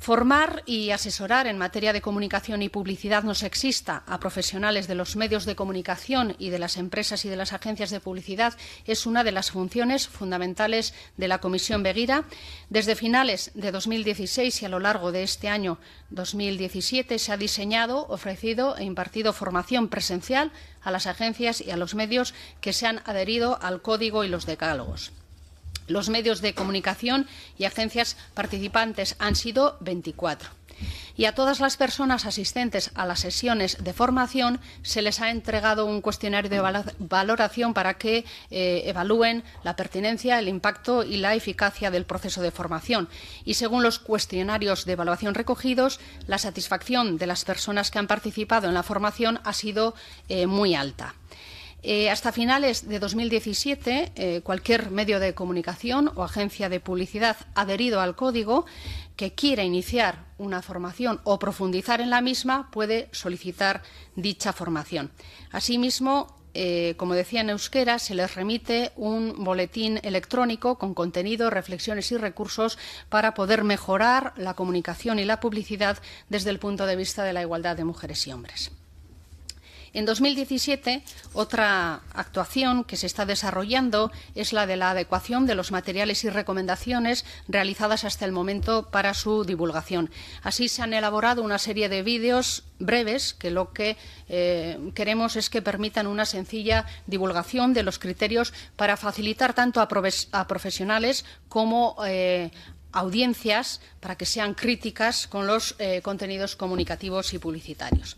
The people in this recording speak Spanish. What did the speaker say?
Formar y asesorar en materia de comunicación y publicidad no sexista a profesionales de los medios de comunicación y de las empresas y de las agencias de publicidad es una de las funciones fundamentales de la Comisión Beguira. Desde finales de 2016 y a lo largo de este año 2017 se ha diseñado, ofrecido e impartido formación presencial a las agencias y a los medios que se han adherido al Código y los decálogos. Los medios de comunicación y agencias participantes han sido 24. Y a todas las personas asistentes a las sesiones de formación se les ha entregado un cuestionario de valoración para que eh, evalúen la pertinencia, el impacto y la eficacia del proceso de formación. Y según los cuestionarios de evaluación recogidos, la satisfacción de las personas que han participado en la formación ha sido eh, muy alta. Eh, hasta finales de 2017, eh, cualquier medio de comunicación o agencia de publicidad adherido al código que quiera iniciar una formación o profundizar en la misma puede solicitar dicha formación. Asimismo, eh, como decía en euskera, se les remite un boletín electrónico con contenido, reflexiones y recursos para poder mejorar la comunicación y la publicidad desde el punto de vista de la igualdad de mujeres y hombres. En 2017, otra actuación que se está desarrollando es la de la adecuación de los materiales y recomendaciones realizadas hasta el momento para su divulgación. Así se han elaborado una serie de vídeos breves que lo que eh, queremos es que permitan una sencilla divulgación de los criterios para facilitar tanto a, profesionales como eh, audiencias para que sean críticas con los eh, contenidos comunicativos y publicitarios.